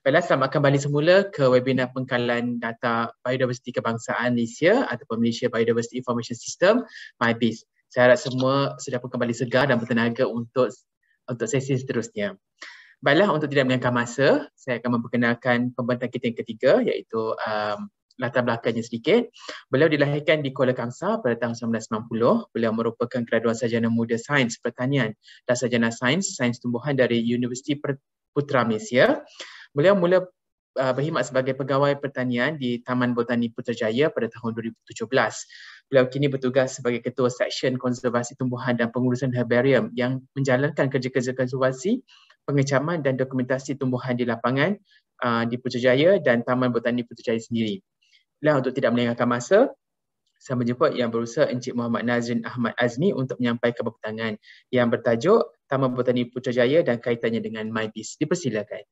Baiklah, selamat kembali semula ke webinar pengkalan data biodiversiti kebangsaan Malaysia ataupun Malaysia Biodiversity Information System, MyBIS. Saya harap semua sudah pun kembali segar dan bertenaga untuk untuk sesi seterusnya. Baiklah, untuk tidak menyangkal masa, saya akan memperkenalkan pembentang kita yang ketiga iaitu um, latar belakangnya sedikit. Beliau dilahirkan di Kuala Kangsa pada tahun 1990. Beliau merupakan graduan sarjana muda sains pertanian dan sarjana sains, sains tumbuhan dari Universiti Putra Malaysia. Beliau mula uh, berkhidmat sebagai pegawai pertanian di Taman Botani Putrajaya pada tahun 2017. Beliau kini bertugas sebagai ketua Seksyen Konservasi Tumbuhan dan Pengurusan Herbarium yang menjalankan kerja-kerja konservasi, pengecaman dan dokumentasi tumbuhan di lapangan uh, di Putrajaya dan Taman Botani Putrajaya sendiri. Beliau untuk tidak melengahkan masa, saya menjemput yang berusaha Encik Muhammad Nazrin Ahmad Azmi untuk menyampaikan perbentangan yang bertajuk Taman Botani Putrajaya dan kaitannya dengan MyBiz. Dipersilakan.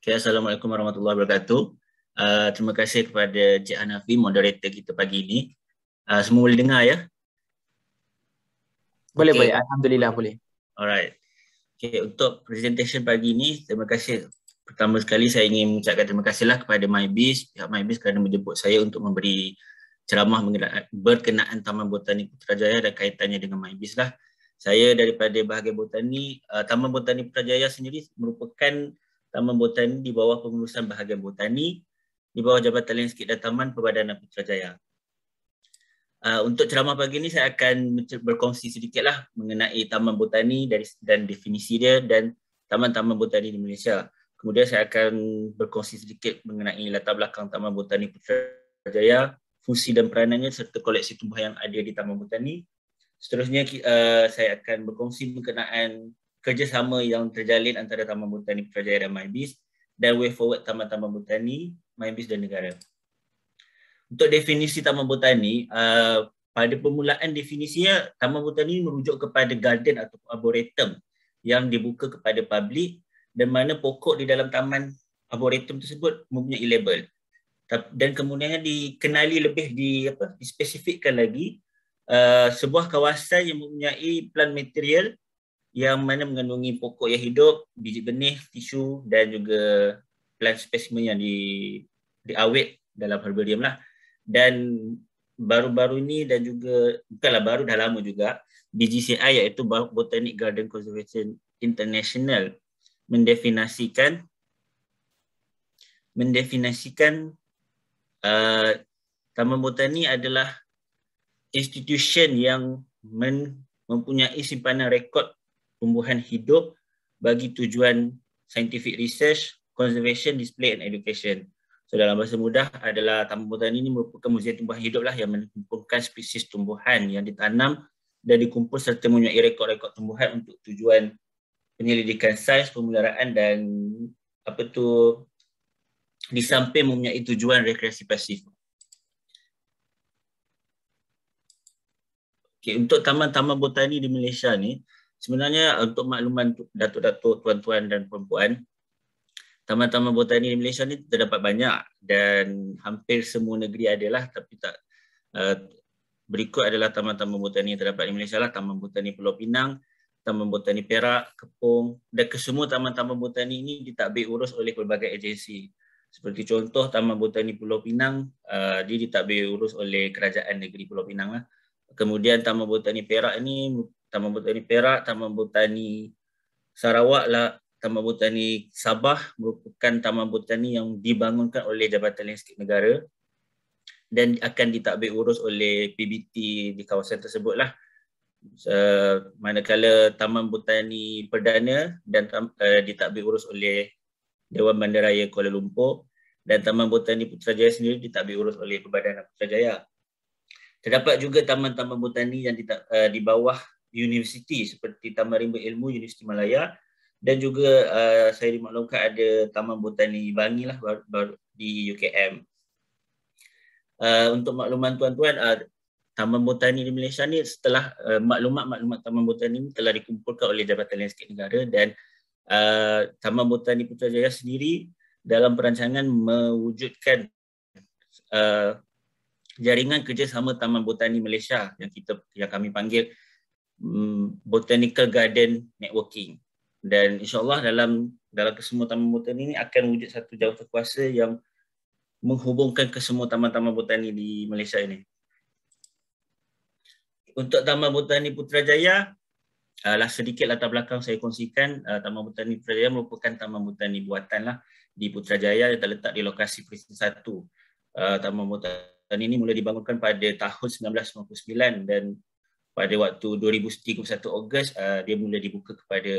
Okay, Assalamualaikum warahmatullahi wabarakatuh. Uh, terima kasih kepada Cik Hanafi, moderator kita pagi ini. Uh, semua boleh dengar ya? Boleh, okay. boleh. Alhamdulillah boleh. Alright. Okay, untuk presentation pagi ini, terima kasih. Pertama sekali saya ingin mengucapkan terima kasihlah kepada MyBiz, pihak MyBiz kerana menjemput saya untuk memberi ceramah berkenaan Taman Botani Putrajaya dan kaitannya dengan MyBiz lah. Saya daripada bahagian botani, uh, Taman Botani Putrajaya sendiri merupakan Taman Botani di bawah pengurusan bahagian botani di bawah Jabatan Landscape dan Taman Perbadanan Putrajaya. Uh, untuk ceramah pagi ini saya akan berkongsi sedikitlah mengenai Taman Botani dari dan definisi dia dan taman-taman botani di Malaysia. Kemudian saya akan berkongsi sedikit mengenai latar belakang Taman Botani Putrajaya, fungsi dan peranannya serta koleksi tumbuhan yang ada di Taman Botani. Seterusnya uh, saya akan berkongsi mengenai kerjasama yang terjalin antara Taman Botani Putra Jaya dan MyBiz dan way forward Taman-Taman Botani, MyBiz dan negara. Untuk definisi Taman Botani, uh, pada permulaan definisinya, Taman Botani merujuk kepada garden atau arboretum yang dibuka kepada publik dan mana pokok di dalam taman arboretum tersebut mempunyai label. Dan kemudiannya dikenali lebih di apa, dispesifikkan lagi uh, sebuah kawasan yang mempunyai plant material yang mana mengandungi pokok yang hidup, biji benih, tisu dan juga plant specimen yang di diawet dalam herbarium lah. Dan baru-baru ini dan juga bukanlah baru dah lama juga BGCI iaitu Botanic Garden Conservation International mendefinisikan mendefinisikan uh, Taman Botani adalah institution yang men, mempunyai simpanan rekod tumbuhan hidup bagi tujuan scientific research, conservation, display and education. So dalam bahasa mudah adalah Taman Botani ini merupakan muzium tumbuhan hidup lah yang mengumpulkan spesies tumbuhan yang ditanam dan dikumpul serta mempunyai rekod-rekod tumbuhan untuk tujuan penyelidikan sains, pemeliharaan dan apa tu di samping mempunyai tujuan rekreasi pasif. Okay, untuk taman-taman botani di Malaysia ni, sebenarnya untuk makluman datuk-datuk, tuan-tuan dan perempuan, taman-taman botani di Malaysia ni terdapat banyak dan hampir semua negeri adalah tapi tak uh, berikut adalah taman-taman botani terdapat di Malaysia lah, Taman Botani Pulau Pinang, Taman Botani Perak, Kepung dan kesemua taman-taman botani ini ditakbir urus oleh pelbagai agensi. Seperti contoh Taman Botani Pulau Pinang, uh, eh, dia ditakbir urus oleh Kerajaan Negeri Pulau Pinang lah. Kemudian Taman Botani Perak ini Taman Botani Perak, Taman Botani Sarawak lah, Taman Botani Sabah merupakan taman botani yang dibangunkan oleh Jabatan Landscape Negara dan akan ditakbir urus oleh PBT di kawasan tersebut lah. Uh, manakala Taman Botani Perdana dan uh, eh, ditakbir urus oleh Dewan Bandaraya Kuala Lumpur dan Taman Botani Putrajaya sendiri ditakbir urus oleh Perbadanan Putrajaya. Terdapat juga taman-taman botani yang di, uh, eh, di bawah universiti seperti Taman Rimba Ilmu Universiti Malaya dan juga uh, saya dimaklumkan ada Taman Botani Bangi lah baru, baru di UKM. Uh, untuk makluman tuan-tuan, uh, Taman Botani di Malaysia ni setelah uh, maklumat-maklumat uh, Taman Botani ini telah dikumpulkan oleh Jabatan Landscape Negara dan uh, Taman Botani Putrajaya sendiri dalam perancangan mewujudkan uh, jaringan kerjasama Taman Botani Malaysia yang kita yang kami panggil Mm, botanical Garden Networking dan insyaAllah dalam dalam kesemua taman botani ini akan wujud satu jawatan kuasa yang menghubungkan kesemua taman-taman botani di Malaysia ini. Untuk Taman Botani Putrajaya, lah sedikit latar belakang saya kongsikan, ah, Taman Botani Putrajaya merupakan taman botani buatan lah di Putrajaya yang terletak di lokasi Presiden 1. Ah, taman Botani ini mula dibangunkan pada tahun 1999 dan pada waktu 2031 Ogos uh, dia mula dibuka kepada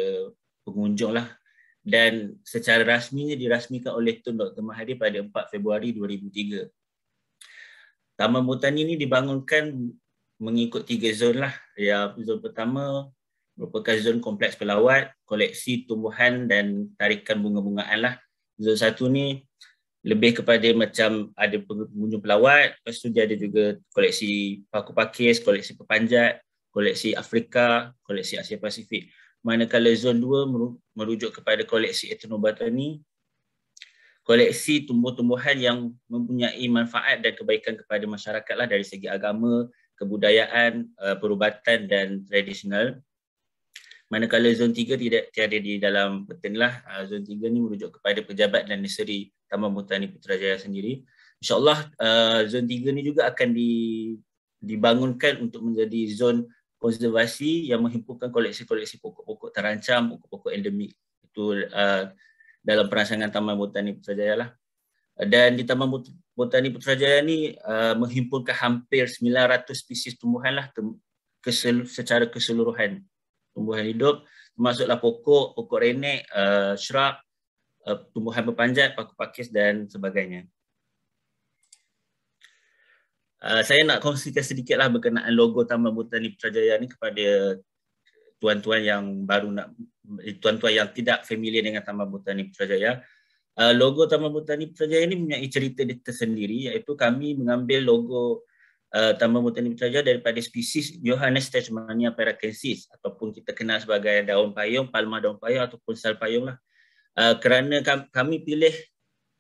pengunjung lah dan secara rasminya dirasmikan oleh Tun Dr. Mahathir pada 4 Februari 2003. Taman Botani ini dibangunkan mengikut tiga zon lah. Ya, zon pertama merupakan zon kompleks pelawat, koleksi tumbuhan dan tarikan bunga-bungaan lah. Zon satu ni lebih kepada macam ada pengunjung pelawat, lepas tu dia ada juga koleksi paku pakis, koleksi pepanjat, koleksi Afrika, koleksi Asia Pasifik. Manakala zon 2 merujuk kepada koleksi etnobotani, koleksi tumbuh-tumbuhan yang mempunyai manfaat dan kebaikan kepada masyarakat lah dari segi agama, kebudayaan, eh, perubatan dan tradisional. Manakala zon 3 tidak tiada di dalam peten lah. Ah, zon 3 ni merujuk kepada pejabat dan nursery Taman Botani Putrajaya sendiri. InsyaAllah uh, zon 3 ni juga akan di, dibangunkan untuk menjadi zon konservasi yang menghimpunkan koleksi-koleksi pokok-pokok terancam, pokok-pokok endemik. Itu uh, dalam perancangan Taman Botani Putrajaya lah. Dan di Taman Botani Putrajaya ni uh, menghimpunkan hampir 900 spesies tumbuhan lah kesel- secara keseluruhan tumbuhan hidup. Termasuklah pokok, pokok renek, uh, shrub, Eh, tumbuhan berpanjat, paku pakis dan sebagainya. Uh, saya nak kongsikan sedikitlah berkenaan logo Taman Botani Putrajaya ni kepada tuan-tuan yang baru nak eh, tuan-tuan yang tidak familiar dengan Taman Botani Putrajaya. Uh, logo Taman Botani Putrajaya ini mempunyai cerita dia tersendiri iaitu kami mengambil logo uh, Taman Botani Putrajaya daripada spesies Johannes Tasmania Paracensis ataupun kita kenal sebagai daun payung, palma daun payung ataupun sal payung lah. Ah, kerana kami pilih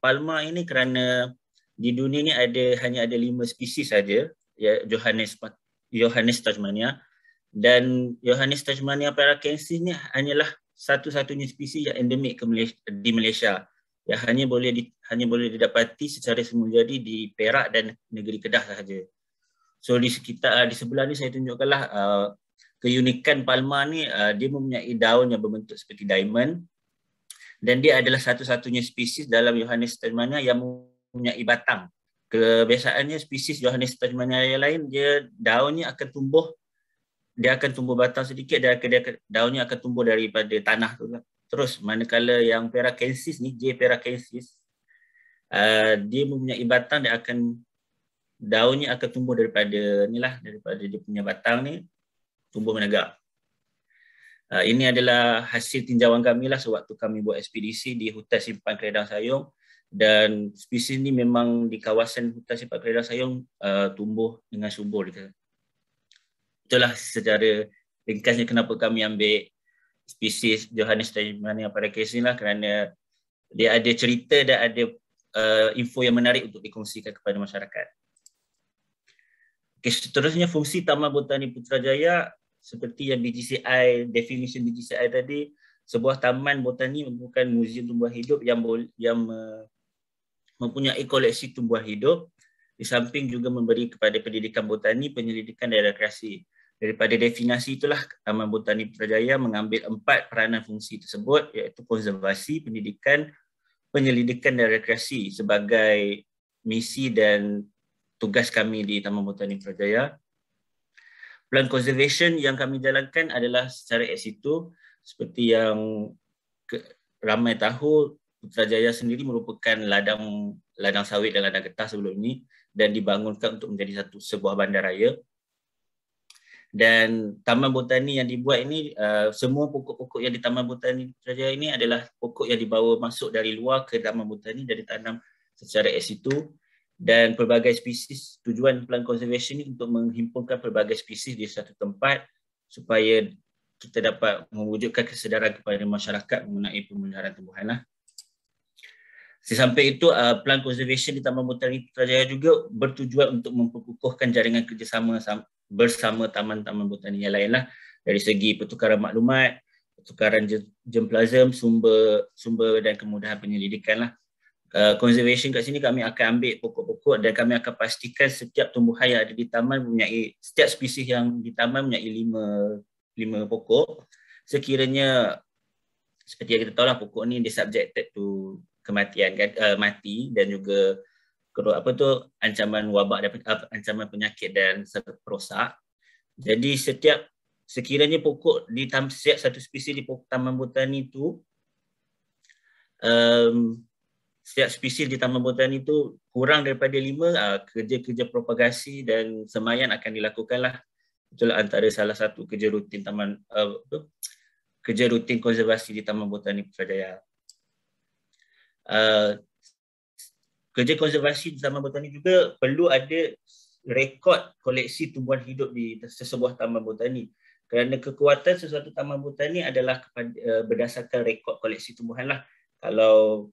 palma ini kerana di dunia ini ada hanya ada lima spesies saja ya Johannes Johannes Tasmania dan Johannes Tasmania parakensis ni hanyalah satu-satunya spesies yang endemik ke Malaysia, di Malaysia yang hanya boleh di, hanya boleh didapati secara semulajadi di Perak dan negeri Kedah sahaja. So di sekitar di sebelah ni saya tunjukkanlah uh, keunikan palma ni uh, dia mempunyai daun yang berbentuk seperti diamond dan dia adalah satu-satunya spesies dalam Johannes Tasmania yang mempunyai batang. Kebiasaannya spesies Johannes Tasmania yang lain dia daunnya akan tumbuh dia akan tumbuh batang sedikit dan dia, dia daunnya akan tumbuh daripada tanah tu. lah. Terus manakala yang Perakensis ni, J Perakensis uh, dia mempunyai batang dia akan daunnya akan tumbuh daripada inilah daripada dia punya batang ni tumbuh menegak. Ah, ini adalah hasil tinjauan kami lah sewaktu kami buat ekspedisi di hutan simpan keredang sayung dan spesies ini memang di kawasan hutan simpan keredang sayung uh, tumbuh dengan subur. Kita. Itulah secara ringkasnya kenapa kami ambil spesies Johannes Tejmania pada kes ini lah kerana dia ada cerita dan ada uh, info yang menarik untuk dikongsikan kepada masyarakat. Okay, seterusnya fungsi Taman Botani Putrajaya seperti yang BGCI, definition BGCI tadi, sebuah taman botani merupakan muzium tumbuhan hidup yang bol- yang mempunyai koleksi tumbuhan hidup di samping juga memberi kepada pendidikan botani penyelidikan dan rekreasi. Daripada definasi itulah Taman Botani Putrajaya mengambil empat peranan fungsi tersebut iaitu konservasi, pendidikan, penyelidikan dan rekreasi sebagai misi dan tugas kami di Taman Botani Putrajaya plan conservation yang kami jalankan adalah secara ex situ seperti yang ke, ramai tahu Putrajaya sendiri merupakan ladang ladang sawit dan ladang getah sebelum ini dan dibangunkan untuk menjadi satu sebuah bandaraya. Dan taman botani yang dibuat ini uh, semua pokok-pokok yang di taman botani Putrajaya ini adalah pokok yang dibawa masuk dari luar ke taman botani dan ditanam secara ex situ dan pelbagai spesies. Tujuan plan conservation ini untuk menghimpunkan pelbagai spesies di satu tempat supaya kita dapat mewujudkan kesedaran kepada masyarakat mengenai pemeliharaan tumbuhan. Lah. Sesampai itu, uh, plan conservation di Taman Botani Putrajaya juga bertujuan untuk memperkukuhkan jaringan kerjasama bersama taman-taman botani yang lain. Lah. Dari segi pertukaran maklumat, pertukaran germplasm, sumber sumber dan kemudahan penyelidikan. Lah. Eh, conservation kat sini kami akan ambil pokok-pokok dan kami akan pastikan setiap tumbuhan yang ada di taman mempunyai setiap spesies yang di taman mempunyai lima lima pokok sekiranya seperti yang kita tahu lah pokok ni dia subjected to kematian kan, uh, mati dan juga kalau apa tu ancaman wabak dan uh, ancaman penyakit dan rosak jadi setiap sekiranya pokok di taman setiap satu spesies di pokok taman botani tu um, setiap spesies di Taman Botani itu kurang daripada lima ah, kerja-kerja propagasi dan semayan akan dilakukanlah. Itulah antara salah satu kerja rutin taman uh, kerja rutin konservasi di Taman Botani Putrajaya. Uh, kerja konservasi di Taman Botani juga perlu ada rekod koleksi tumbuhan hidup di sesebuah taman botani kerana kekuatan sesuatu taman botani adalah berdasarkan rekod koleksi tumbuhan lah. Kalau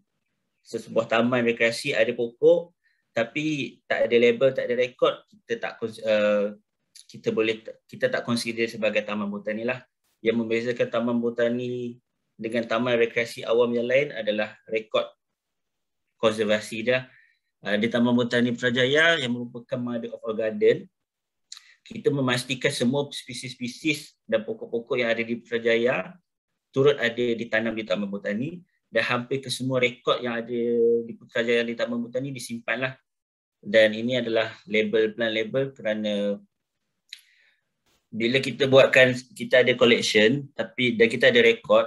sebuah taman rekreasi ada pokok tapi tak ada label tak ada rekod kita tak uh, kita boleh kita tak consider sebagai taman botani lah yang membezakan taman botani dengan taman rekreasi awam yang lain adalah rekod konservasi dia uh, di Taman Botani Putrajaya yang merupakan mother of our garden kita memastikan semua spesies-spesies dan pokok-pokok yang ada di Putrajaya turut ada ditanam di Taman Botani dan hampir ke semua rekod yang ada di pekerjaan di Taman Butan ni disimpanlah. Dan ini adalah label plan label kerana bila kita buatkan kita ada collection tapi dan kita ada rekod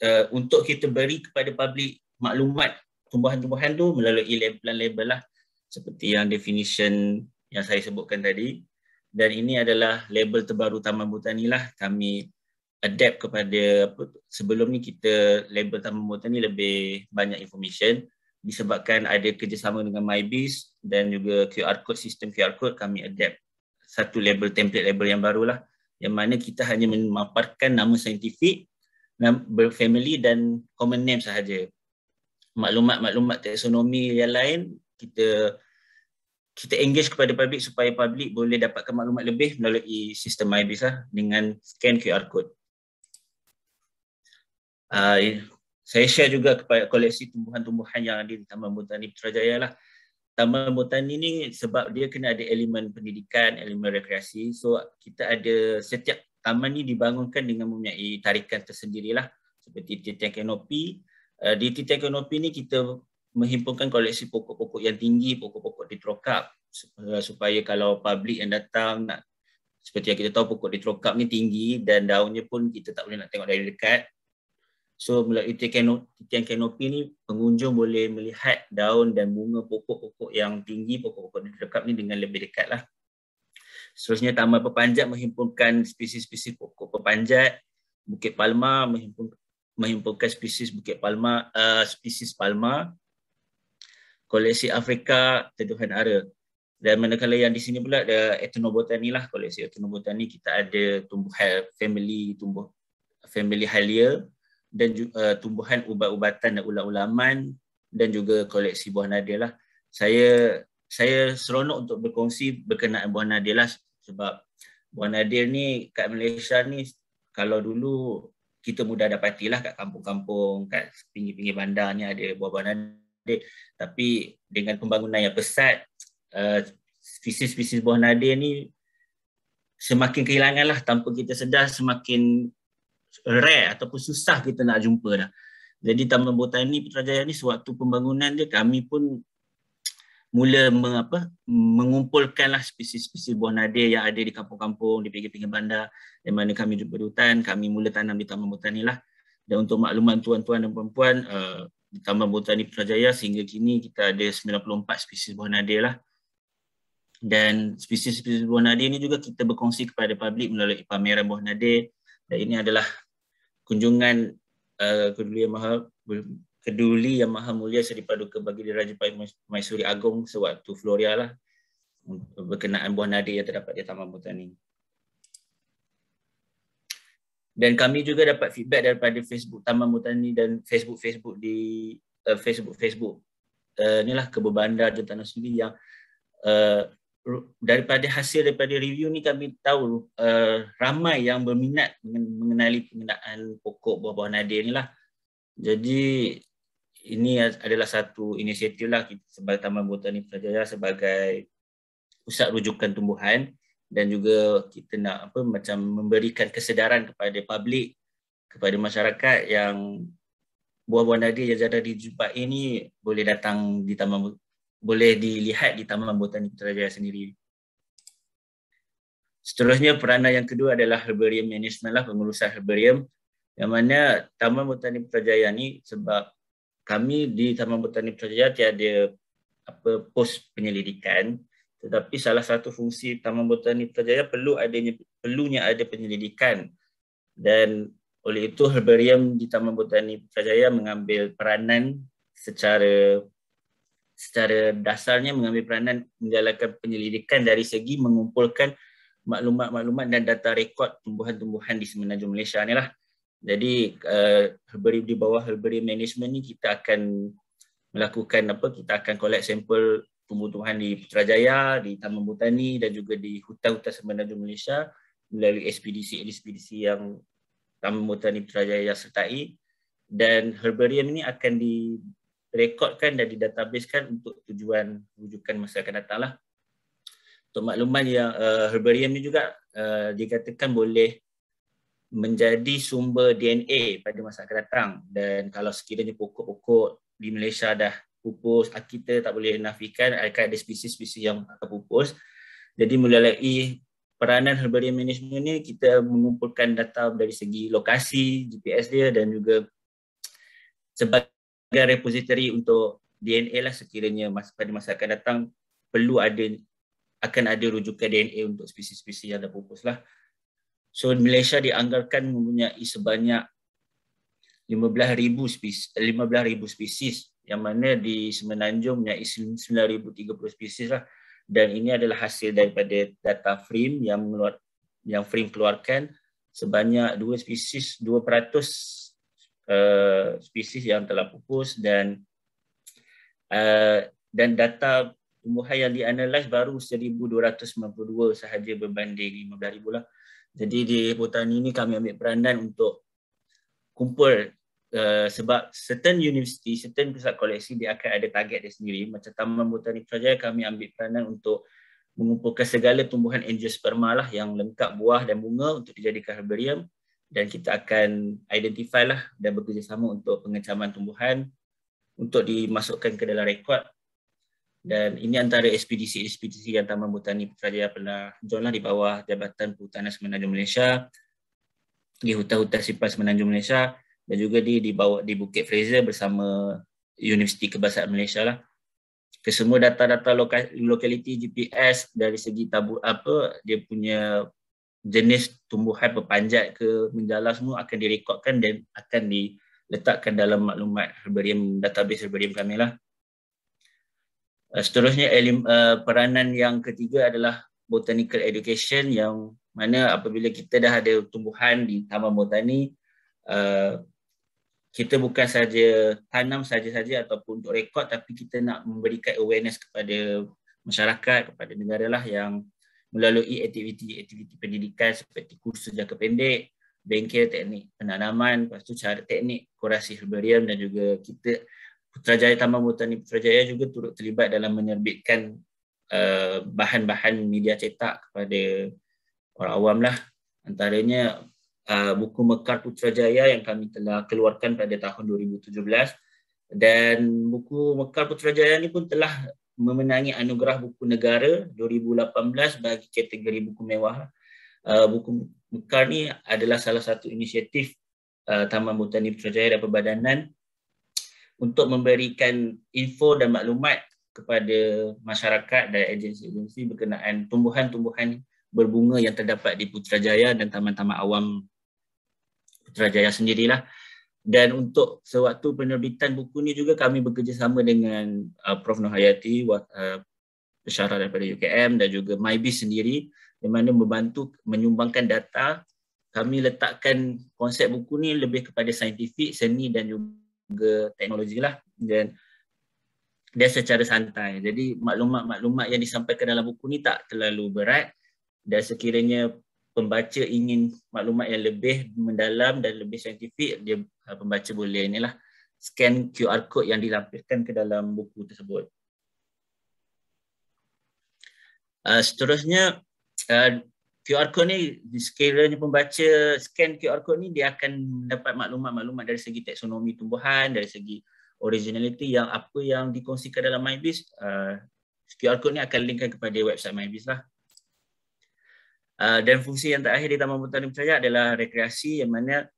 uh, untuk kita beri kepada publik maklumat tumbuhan-tumbuhan tu melalui label plan label lah seperti yang definition yang saya sebutkan tadi dan ini adalah label terbaru Taman Butani lah kami adapt kepada apa, sebelum ni kita label Taman Botani ni lebih banyak information disebabkan ada kerjasama dengan MyBiz dan juga QR code sistem QR code kami adapt satu label template label yang baru lah yang mana kita hanya memaparkan nama saintifik nama family dan common name sahaja maklumat-maklumat taksonomi yang lain kita kita engage kepada publik supaya publik boleh dapatkan maklumat lebih melalui sistem MyBiz lah dengan scan QR code uh, saya share juga kepada koleksi tumbuhan-tumbuhan yang ada di Taman Botani Putrajaya lah. Taman Botani ni sebab dia kena ada elemen pendidikan, elemen rekreasi. So kita ada setiap taman ni dibangunkan dengan mempunyai tarikan tersendiri lah. Seperti titian kenopi. Uh, ah, di titian kenopi ni kita menghimpunkan koleksi pokok-pokok yang tinggi, pokok-pokok di trokap. Ah, supaya kalau publik yang datang nak seperti yang kita tahu pokok di trokap ni tinggi dan daunnya pun kita tak boleh nak tengok dari dekat. So melalui tiang kanopi ni pengunjung boleh melihat daun dan bunga pokok-pokok yang tinggi pokok-pokok dekat ni dengan lebih dekat lah. Seterusnya Taman Pepanjat menghimpunkan spesies-spesies pokok pepanjat. Bukit Palma menghimpunkan spesies Bukit Palma, uh, spesies Palma. Koleksi Afrika, Teduhan Ara. Dan manakala yang di sini pula, ada etnobotani lah. Koleksi etnobotani kita ada tumbuh ha-, family, tumbuh family halia dan juga uh, eh, tumbuhan ubat-ubatan dan ulam-ulaman dan juga koleksi buah nadilah. Saya saya seronok untuk berkongsi berkenaan buah nadilah sebab buah nadil ni kat Malaysia ni kalau dulu kita mudah dapatilah kat kampung-kampung, kat pinggir-pinggir bandar ni ada buah-buah nadil. Tapi dengan pembangunan yang pesat, eh, spesies-spesies buah nadil ni semakin kehilangan lah tanpa kita sedar semakin rare ataupun susah kita nak jumpa dah. Jadi Taman Botani Putrajaya ni sewaktu pembangunan dia kami pun mula meng, apa, mengumpulkanlah spesies-spesies buah nadir yang ada di kampung-kampung, di pinggir-pinggir bandar di mana kami jumpa di kami mula tanam di Taman Botani lah. Dan untuk makluman tuan-tuan dan puan uh, eh, di Taman Botani Putrajaya sehingga kini kita ada 94 spesies buah nadir lah. Dan spesies-spesies buah nadir ni juga kita berkongsi kepada publik melalui pameran buah nadir dan ini adalah kunjungan uh, Keduli Yang Maha Keduli Yang Maha Mulia Seri Paduka bagi Diraja Maisuri Agong sewaktu Floria lah berkenaan buah nadi yang terdapat di Taman Botani. Dan kami juga dapat feedback daripada Facebook Taman Botani dan Facebook-Facebook di uh, eh, Facebook-Facebook. Uh, eh, inilah Kebun Bandar Jentana yang uh, daripada hasil daripada review ni kami tahu uh, ramai yang berminat mengenali pengenalan pokok buah-buah nadir ni lah. Jadi ini adalah satu inisiatif lah kita sebagai Taman Botani Pelajaya sebagai pusat rujukan tumbuhan dan juga kita nak apa macam memberikan kesedaran kepada publik kepada masyarakat yang buah-buah nadir yang jadah dijumpai ini boleh datang di Taman boleh dilihat di Taman Botani Putrajaya sendiri. Seterusnya peranan yang kedua adalah herbarium management lah pengurusan herbarium yang mana Taman Botani Putrajaya ni sebab kami di Taman Botani Putrajaya tiada apa pos penyelidikan tetapi salah satu fungsi Taman Botani Putrajaya perlu adanya perlunya ada penyelidikan dan oleh itu herbarium di Taman Botani Putrajaya mengambil peranan secara secara dasarnya mengambil peranan menjalankan penyelidikan dari segi mengumpulkan maklumat-maklumat dan data rekod tumbuhan-tumbuhan di semenanjung Malaysia ni lah. Jadi uh, herbari, di bawah herbarium management ni kita akan melakukan apa, kita akan collect sampel tumbuh-tumbuhan di Putrajaya, di Taman Botani dan juga di hutan-hutan semenanjung Malaysia melalui ekspedisi-ekspedisi yang Taman Botani Putrajaya sertai dan herbarium ini akan di, direkodkan dan didatabaskan untuk tujuan rujukan masa akan datang lah. Untuk makluman yang uh, herbarium ni juga uh, dikatakan boleh menjadi sumber DNA pada masa akan datang dan kalau sekiranya pokok-pokok di Malaysia dah pupus, kita tak boleh nafikan akan ada spesies-spesies yang akan pupus. Jadi melalui peranan herbarium management ni kita mengumpulkan data dari segi lokasi, GPS dia dan juga sebagai sebagai repository untuk DNA lah sekiranya masa, pada masa akan datang perlu ada akan ada rujukan DNA untuk spesies-spesies yang ada pupus lah. So Malaysia dianggarkan mempunyai sebanyak 15,000 spesies, 15,000 spesies yang mana di Semenanjung punya 9,030 spesies lah dan ini adalah hasil daripada data frame yang yang frame keluarkan sebanyak 2 spesies Eh, spesies yang telah pupus dan uh, dan data tumbuhan yang dianalis baru 1,292 sahaja berbanding 15,000 lah. Jadi di hutan ini kami ambil peranan untuk kumpul uh, sebab certain university certain pusat koleksi dia akan ada target dia sendiri. Macam Taman Botanik Trajaya kami ambil peranan untuk mengumpulkan segala tumbuhan angiosperma lah yang lengkap buah dan bunga untuk dijadikan herbarium dan kita akan identify lah dan bekerjasama untuk pengecaman tumbuhan untuk dimasukkan ke dalam rekod dan ini antara SPDC SPDC yang Taman Botani Putra Jaya pernah join lah di bawah Jabatan Perhutanan Semenanjung Malaysia di Hutan-Hutan Sipan Semenanjung Malaysia dan juga di di bawah di Bukit Fraser bersama Universiti Kebangsaan Malaysia lah. Kesemua data-data lokaliti GPS dari segi tabu apa dia punya jenis tumbuhan berpanjat ke menjala semua akan direkodkan dan akan diletakkan dalam maklumat herbarium database herbarium kami lah. Uh, seterusnya elem, uh, eh, peranan yang ketiga adalah botanical education yang mana apabila kita dah ada tumbuhan di taman botani uh, kita bukan saja tanam saja-saja ataupun untuk rekod tapi kita nak memberikan awareness kepada masyarakat kepada negara lah yang melalui aktiviti-aktiviti pendidikan seperti kursus jangka pendek, bengkel teknik penanaman, lepas tu cara teknik kurasi herbarium dan juga kita Putrajaya Taman Botani Putrajaya juga turut terlibat dalam menerbitkan uh, bahan-bahan media cetak kepada orang awam lah. Antaranya uh, buku Mekar Putrajaya yang kami telah keluarkan pada tahun 2017 dan buku Mekar Putrajaya ni pun telah memenangi anugerah buku negara 2018 bagi kategori buku mewah. Uh, buku Mekar ni adalah salah satu inisiatif uh, Taman Botani Putrajaya dan Perbadanan untuk memberikan info dan maklumat kepada masyarakat dan agensi-agensi berkenaan tumbuhan-tumbuhan berbunga yang terdapat di Putrajaya dan taman-taman awam Putrajaya sendirilah dan untuk sewaktu penerbitan buku ni juga kami bekerjasama dengan uh, Prof Nohayati uh, pesyarah daripada UKM dan juga MyBee sendiri yang mana membantu menyumbangkan data kami letakkan konsep buku ni lebih kepada saintifik, seni dan juga teknologi lah dan dia secara santai. Jadi maklumat-maklumat yang disampaikan dalam buku ni tak terlalu berat dan sekiranya pembaca ingin maklumat yang lebih mendalam dan lebih saintifik dia Eh, pembaca boleh inilah scan QR code yang dilampirkan ke dalam buku tersebut. Uh, seterusnya uh, eh, QR code ni sekiranya pembaca scan QR code ni dia akan mendapat maklumat-maklumat dari segi taksonomi tumbuhan, dari segi originality yang apa yang dikongsikan dalam MyBiz uh, QR code ni akan linkkan kepada website MyBiz lah. Uh, dan fungsi yang terakhir di Taman Botani Percaya adalah rekreasi yang mana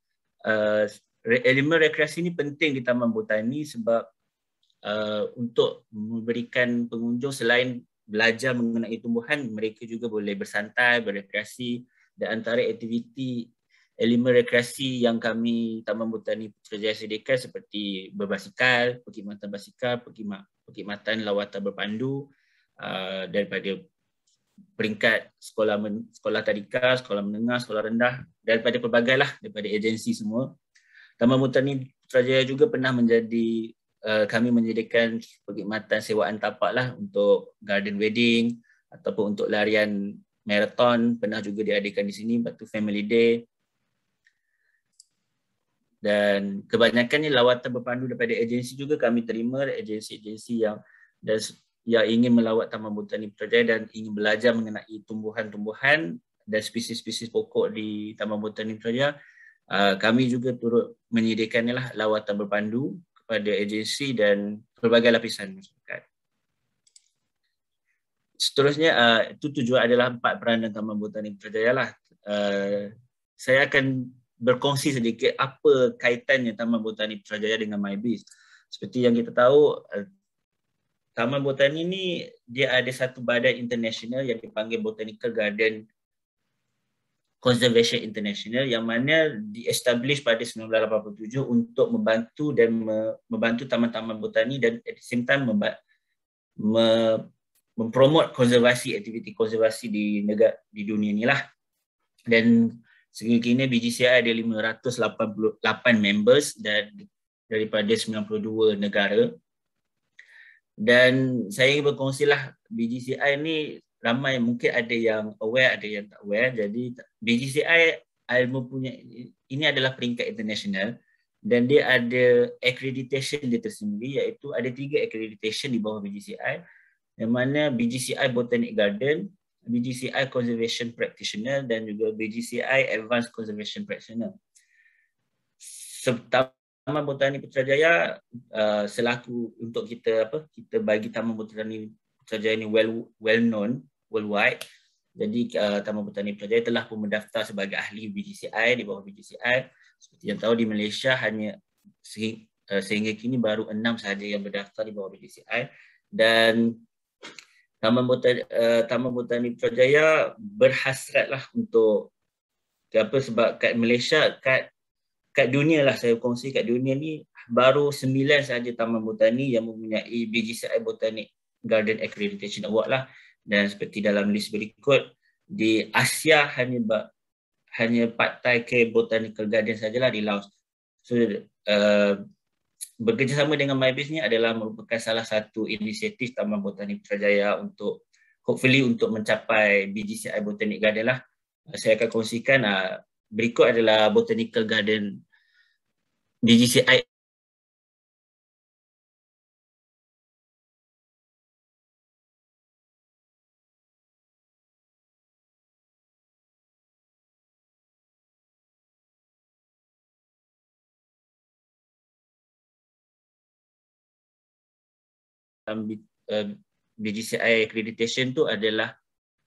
uh, elemen rekreasi ini penting di Taman Botani sebab uh, untuk memberikan pengunjung selain belajar mengenai tumbuhan, mereka juga boleh bersantai, berekreasi dan antara aktiviti elemen rekreasi yang kami Taman Botani Putrajaya sediakan seperti berbasikal, perkhidmatan basikal, perkhidmatan lawatan berpandu uh, daripada peringkat sekolah men- sekolah tadika, sekolah menengah, sekolah rendah daripada pelbagai lah, daripada agensi semua Taman Mutani Putrajaya juga pernah menjadi uh, kami menyediakan perkhidmatan sewaan tapak lah untuk garden wedding ataupun untuk larian marathon pernah juga diadakan di sini batu family day dan kebanyakannya lawatan berpandu daripada agensi juga kami terima agensi-agensi yang dan yang ingin melawat Taman Botani Putrajaya dan ingin belajar mengenai tumbuhan-tumbuhan dan spesies-spesies pokok di Taman Botani Putrajaya Ah, kami juga turut menyediakanlah lawatan berpandu kepada agensi dan pelbagai lapisan masyarakat. Seterusnya, uh, itu tujuan adalah empat peranan Taman Botanik Putrajaya. Lah. Uh, saya akan berkongsi sedikit apa kaitannya Taman Botanik Putrajaya dengan MyBiz. Seperti yang kita tahu, Taman botani ini dia ada satu badan international yang dipanggil Botanical Garden Conservation International yang mana diestablish pada 1987 untuk membantu dan me, membantu taman-taman botani dan at the same time memba, me, mempromot konservasi aktiviti konservasi di negara di dunia ni lah. Dan sehingga kini BGCI ada 588 members dan daripada 92 negara. Dan saya berkongsi lah BGCI ni ramai mungkin ada yang aware, ada yang tak aware. Jadi BGCI mempunyai, ini adalah peringkat international dan dia ada accreditation dia tersendiri iaitu ada tiga accreditation di bawah BGCI yang mana BGCI Botanic Garden, BGCI Conservation Practitioner dan juga BGCI Advanced Conservation Practitioner. Taman Botani Putrajaya uh, selaku untuk kita apa kita bagi Taman Botani Putrajaya ini well well known worldwide. Jadi uh, Taman Botani Putrajaya telah pun mendaftar sebagai ahli BGCI di bawah BGCI. Seperti yang tahu di Malaysia hanya sehingga, uh, sehingga kini baru enam sahaja yang berdaftar di bawah BGCI dan Taman Botani, uh, Taman Botani Putrajaya berhasratlah untuk apa sebab kat Malaysia kat kat dunia lah saya kongsi kat dunia ni baru sembilan sahaja Taman Botani yang mempunyai BGCI Botanic Garden Accreditation Award lah dan seperti dalam list berikut di Asia hanya hanya Pattaya ke Botanical Garden sajalah di Laos. So uh, bekerjasama dengan MyBiz ni adalah merupakan salah satu inisiatif Taman Botani Putrajaya untuk hopefully untuk mencapai BGCI Botanic Garden lah. Uh, saya akan kongsikan uh, berikut adalah Botanical Garden BGCI ambil um, BGCI um, accreditation tu adalah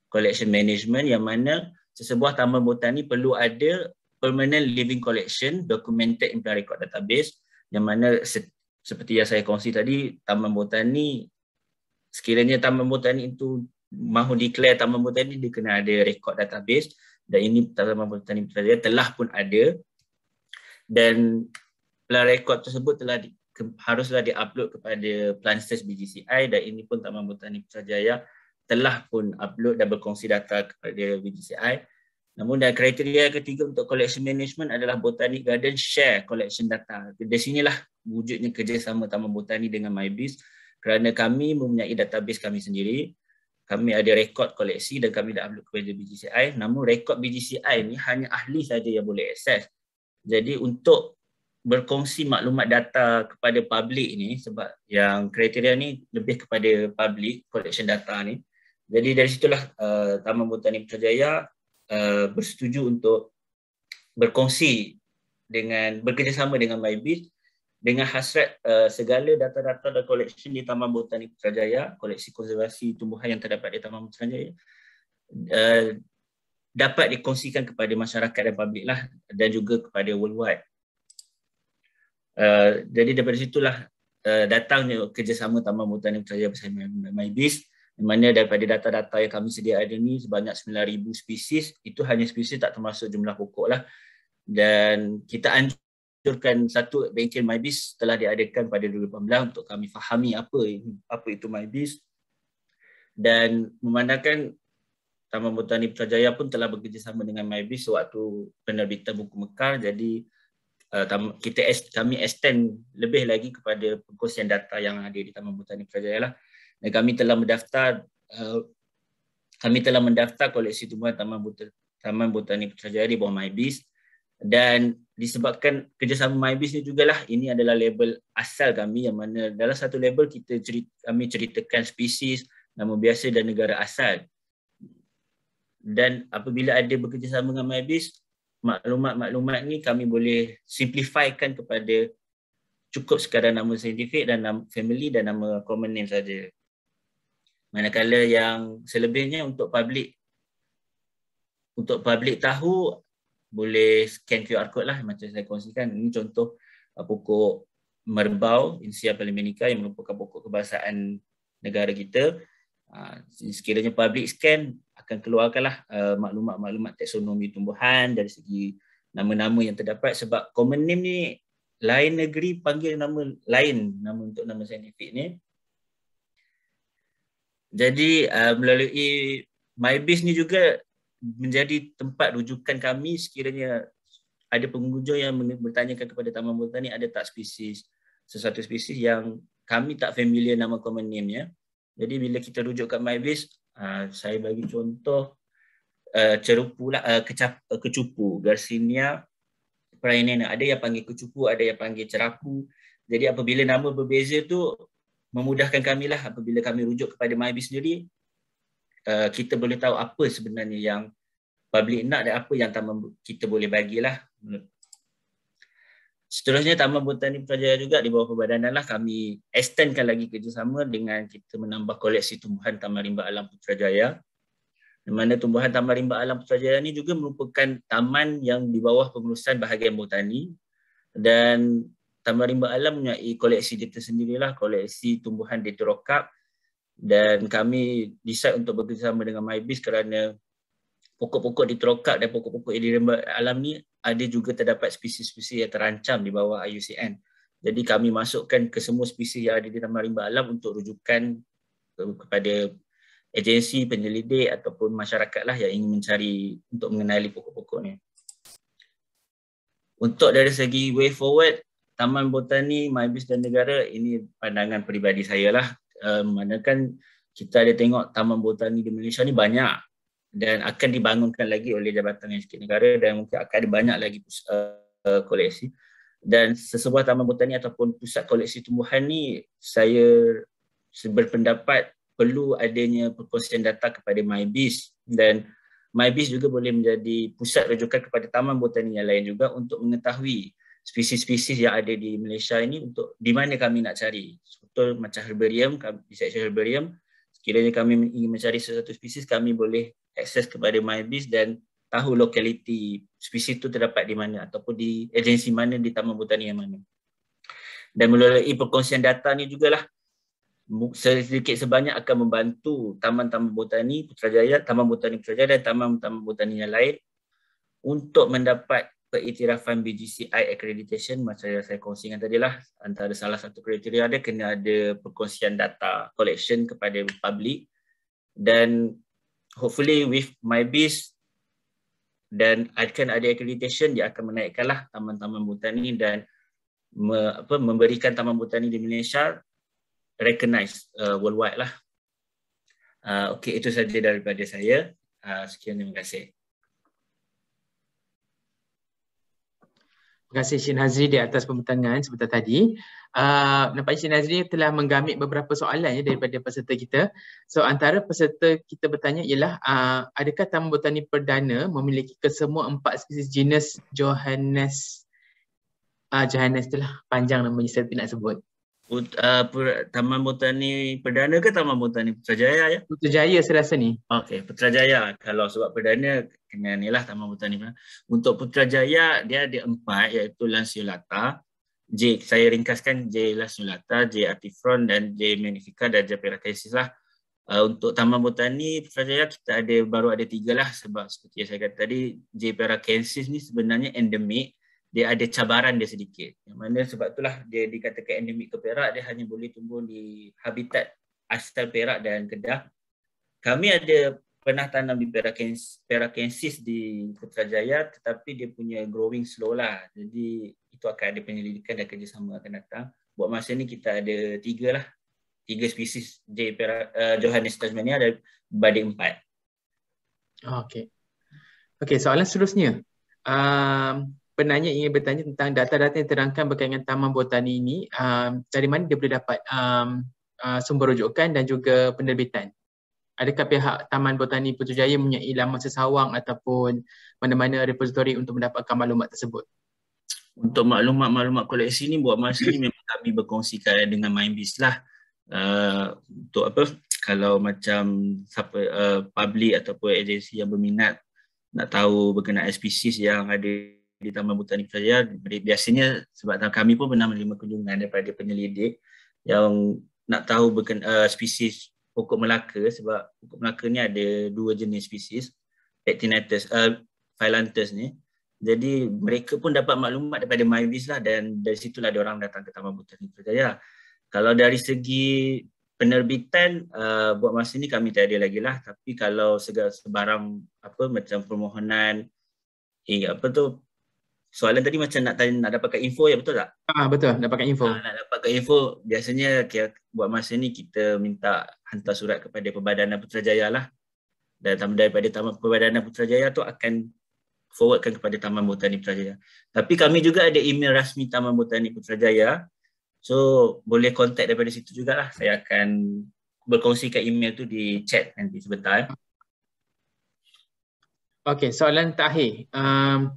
collection management yang mana sesebuah taman botani perlu ada permanent living collection documented in plant record database yang mana se- seperti yang saya kongsi tadi taman botani sekiranya taman botani itu mahu declare taman botani dia kena ada record database dan ini taman botani telah pun ada dan plant tersebut telah di- ke, haruslah diupload kepada Plan Search BGCI dan ini pun Taman Botani Pusat Jaya telah pun upload dan berkongsi data kepada BGCI. Namun dan kriteria ketiga untuk collection management adalah Botanic Garden share collection data. Di sinilah wujudnya kerjasama Taman Botani dengan MyBiz kerana kami mempunyai database kami sendiri. Kami ada rekod koleksi dan kami dah upload kepada BGCI. Namun rekod BGCI ni hanya ahli saja yang boleh akses. Jadi untuk berkongsi maklumat data kepada publik ni sebab yang kriteria ni lebih kepada publik collection data ni. Jadi dari situlah uh, Taman Botani Putrajaya uh, bersetuju untuk berkongsi dengan bekerjasama dengan MyBiz dengan hasrat uh, segala data-data dan koleksi di Taman Botani Putrajaya, koleksi konservasi tumbuhan yang terdapat di Taman Putrajaya uh, dapat dikongsikan kepada masyarakat dan publik lah dan juga kepada worldwide. Eh, jadi daripada situlah uh, datangnya kerjasama Taman Botani Putrajaya bersama MyBiz di mana daripada data-data yang kami sedia ada ni sebanyak 9,000 spesies itu hanya spesies tak termasuk jumlah pokok lah dan kita anjurkan satu bengkel MyBiz telah diadakan pada 2018 untuk kami fahami apa apa itu MyBiz dan memandangkan Taman Botani Putrajaya pun telah bekerjasama dengan MyBiz sewaktu penerbitan buku Mekar jadi Eh, kita kami extend lebih lagi kepada pengkhususan data yang ada di Taman Botani Putrajaya lah. Dan kami telah mendaftar eh, kami telah mendaftar koleksi tumbuhan Taman Botani Taman Botani Putrajaya di bawah MyBiz dan disebabkan kerjasama MyBiz ni jugalah ini adalah label asal kami yang mana dalam satu label kita cerita, kami ceritakan spesies nama biasa dan negara asal dan apabila ada bekerjasama dengan MyBiz maklumat-maklumat ni kami boleh simplifikan kepada cukup sekadar nama saintifik dan nama family dan nama common name saja. Manakala yang selebihnya untuk public untuk public tahu boleh scan QR code lah macam saya kongsikan. Ini contoh uh, pokok merbau Insia Palimenica yang merupakan pokok kebangsaan negara kita. Uh, sekiranya public scan akan keluarkanlah uh, maklumat-maklumat taksonomi tumbuhan dari segi nama-nama yang terdapat sebab common name ni lain negeri panggil nama lain nama untuk nama saintifik ni. Jadi uh, melalui MyBase ni juga menjadi tempat rujukan kami sekiranya ada pengunjung yang bertanyakan kepada Taman Botani ada tak spesies sesuatu spesies yang kami tak familiar nama common name ya. Jadi bila kita rujuk kat MyBase Ah, saya bagi contoh uh, cerupu lah, uh, kecap, uh, kecupu, Garcinia prainena. Ada yang panggil kecupu, ada yang panggil cerapu. Jadi apabila nama berbeza tu memudahkan kami lah apabila kami rujuk kepada MyB sendiri, uh, kita boleh tahu apa sebenarnya yang publik nak dan apa yang kita boleh bagilah Seterusnya Taman Botani Putrajaya juga di bawah perbadanan lah kami extendkan lagi kerjasama dengan kita menambah koleksi tumbuhan Taman Rimba Alam Putrajaya. Di mana tumbuhan Taman Rimba Alam Putrajaya ini juga merupakan taman yang di bawah pengurusan bahagian botani dan Taman Rimba Alam mempunyai koleksi dia tersendirilah, koleksi tumbuhan dia terokap dan kami decide untuk bekerjasama dengan MyBiz kerana pokok-pokok di Trokak dan pokok-pokok di rimba alam ni ada juga terdapat spesies-spesies yang terancam di bawah IUCN. Jadi kami masukkan ke semua spesies yang ada di taman rimba alam untuk rujukan kepada agensi penyelidik ataupun masyarakat lah yang ingin mencari untuk mengenali pokok-pokok ni. Untuk dari segi way forward, Taman Botani, Maibis dan Negara ini pandangan peribadi saya lah. Um, manakan kita ada tengok Taman Botani di Malaysia ni banyak dan akan dibangunkan lagi oleh Jabatan Nasional Negara dan mungkin akan ada banyak lagi pusat, uh, eh, eh, koleksi dan sesebuah taman botani ataupun pusat koleksi tumbuhan ni saya berpendapat perlu adanya perkongsian data kepada MyBiz dan MyBiz juga boleh menjadi pusat rujukan kepada taman botani yang lain juga untuk mengetahui spesies-spesies yang ada di Malaysia ini untuk di mana kami nak cari. betul macam herbarium, di seksi herbarium, sekiranya kami ingin mencari sesuatu spesies, kami boleh akses kepada MyBiz dan tahu lokaliti spesies itu terdapat di mana ataupun di agensi mana di Taman Botani yang mana. Dan melalui perkongsian data ni lah sedikit sebanyak akan membantu Taman-Taman Botani Putrajaya, Taman Botani Putrajaya dan Taman-Taman Botani yang lain untuk mendapat keiktirafan BGCI accreditation macam yang saya kongsikan tadi lah antara salah satu kriteria ada kena ada perkongsian data collection kepada publik dan hopefully with my biz dan akan ada accreditation dia akan menaikkanlah taman-taman botani dan me, apa, memberikan taman botani di Malaysia recognized uh, worldwide lah. Uh, okay, itu saja daripada saya. Uh, sekian terima kasih. Terima kasih Syed Hazri di atas pembentangan sebentar tadi. Nampaknya ah, Cik Nazri telah menggamit beberapa soalan ya daripada peserta kita. So antara peserta kita bertanya ialah uh, adakah Taman Botani Perdana memiliki kesemua empat spesies jenis Johannes uh, Johannes itulah panjang namanya saya nak sebut. But, uh, per, Taman Botani Perdana ke Taman Botani Putrajaya ya? Putrajaya saya rasa ni. Okey, Putrajaya kalau sebab Perdana kena ni lah Taman Botani Perdana. Untuk Putrajaya dia ada empat iaitu Lansiolata. J saya ringkaskan J Lasnulata, J Apifron dan J Magnifica dan J Piracensis lah. Uh, untuk Taman Botani, percaya kita ada baru ada tiga lah sebab seperti yang saya kata tadi, J Piracensis ni sebenarnya endemik. Dia ada cabaran dia sedikit. Yang mana sebab itulah dia dikatakan endemik ke Perak, dia hanya boleh tumbuh di habitat asal Perak dan Kedah. Kami ada pernah tanam di Perakensis, Perakensis di Putrajaya tetapi dia punya growing slow lah. Jadi itu akan ada penyelidikan dan kerjasama akan datang. Buat masa ni kita ada tiga lah. Tiga spesies J. Pera, uh, Johannes Tasmania ada badai empat. Oh, okay. Okay, soalan seterusnya. Um, penanya ingin bertanya tentang data-data yang terangkan berkaitan taman botani ini. Um, dari mana dia boleh dapat um, uh, sumber rujukan dan juga penerbitan? adakah pihak Taman Botani Putrajaya punya laman sesawang ataupun mana-mana repository untuk mendapatkan maklumat tersebut? Untuk maklumat-maklumat koleksi ni buat masa ni memang kami berkongsikan dengan MyBiz lah. Uh, untuk apa kalau macam siapa uh, public ataupun agensi yang berminat nak tahu berkenaan species yang ada di Taman Botani Putrajaya biasanya sebab kami pun pernah menerima kunjungan daripada penyelidik yang nak tahu berkenaan uh, eh, species pokok Melaka sebab pokok Melaka ni ada dua jenis spesies Actinetus, eh, uh, Phyllanthus ni. Jadi mereka pun dapat maklumat daripada Mayubis lah dan dari situlah ada orang datang ke Taman Botani Putrajaya. Kalau dari segi penerbitan uh, buat masa ni kami tak ada lagi lah tapi kalau segala sebarang apa macam permohonan eh, apa tu soalan tadi macam nak tanya, nak dapatkan info ya betul tak? Ah betul dapatkan info. Ah, nak dapatkan info biasanya okay, buat masa ni kita minta hantar surat kepada Perbadanan Putrajaya lah. Dan daripada Taman Perbadanan Putrajaya tu akan forwardkan kepada Taman Botani Putrajaya. Tapi kami juga ada email rasmi Taman Botani Putrajaya. So boleh contact daripada situ jugalah. Saya akan berkongsikan email tu di chat nanti sebentar. Eh. Okay, soalan terakhir. Um,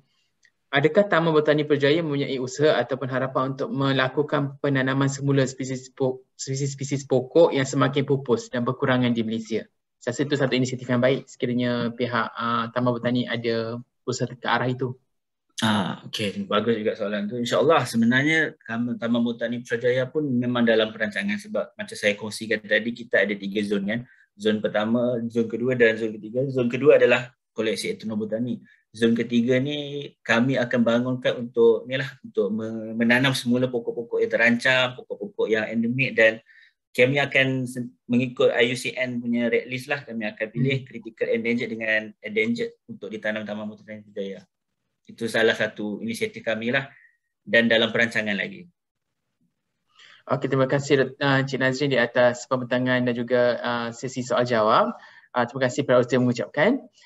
Adakah Taman Botani Perjaya mempunyai usaha ataupun harapan untuk melakukan penanaman semula spesies-spesies pokok yang semakin pupus dan berkurangan di Malaysia? Saya rasa itu satu inisiatif yang baik sekiranya pihak uh, Taman Botani ada usaha ke arah itu. Ah, okay. Bagus juga soalan itu. InsyaAllah sebenarnya Taman Botani Perjaya pun memang dalam perancangan sebab macam saya kongsikan tadi kita ada tiga zon kan. Zon pertama, zon kedua dan zon ketiga. Zon kedua adalah koleksi etnobotani zon ketiga ni kami akan bangunkan untuk ni lah untuk menanam semula pokok-pokok yang terancam, pokok-pokok yang endemik dan kami akan mengikut IUCN punya red list lah kami akan pilih hmm. critical endangered dengan endangered untuk ditanam Taman Mutiara Jaya. Itu salah satu inisiatif kami lah dan dalam perancangan lagi. Okey terima kasih uh, Cik Nazrin di atas pembentangan dan juga uh, sesi soal jawab. Uh, terima kasih para ustaz mengucapkan.